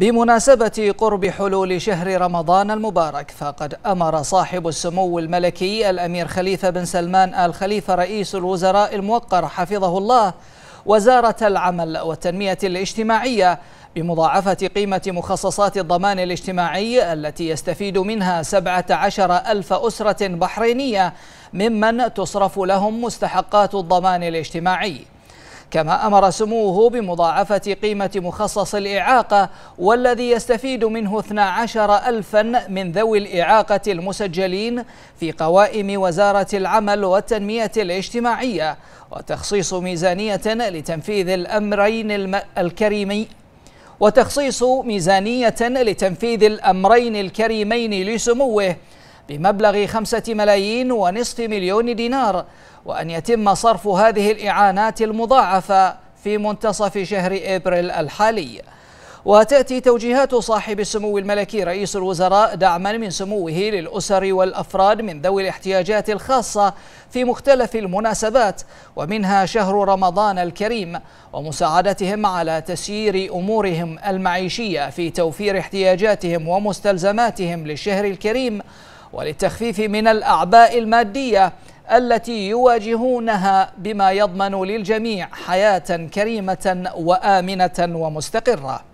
بمناسبة قرب حلول شهر رمضان المبارك فقد أمر صاحب السمو الملكي الأمير خليفة بن سلمان آل خليفة رئيس الوزراء الموقر حفظه الله وزارة العمل والتنمية الاجتماعية بمضاعفة قيمة مخصصات الضمان الاجتماعي التي يستفيد منها 17 ألف أسرة بحرينية ممن تصرف لهم مستحقات الضمان الاجتماعي كما أمر سموه بمضاعفة قيمة مخصص الإعاقة والذي يستفيد منه 12 ألفا من ذوي الإعاقة المسجلين في قوائم وزارة العمل والتنمية الاجتماعية وتخصيص ميزانية لتنفيذ الأمرين الكريمين وتخصيص ميزانية لتنفيذ الأمرين الكريمين لسموه بمبلغ خمسة ملايين ونصف مليون دينار وأن يتم صرف هذه الإعانات المضاعفة في منتصف شهر إبريل الحالي وتأتي توجيهات صاحب السمو الملكي رئيس الوزراء دعما من سموه للأسر والأفراد من ذوي الاحتياجات الخاصة في مختلف المناسبات ومنها شهر رمضان الكريم ومساعدتهم على تسيير أمورهم المعيشية في توفير احتياجاتهم ومستلزماتهم للشهر الكريم وللتخفيف من الأعباء المادية التي يواجهونها بما يضمن للجميع حياة كريمة وآمنة ومستقرة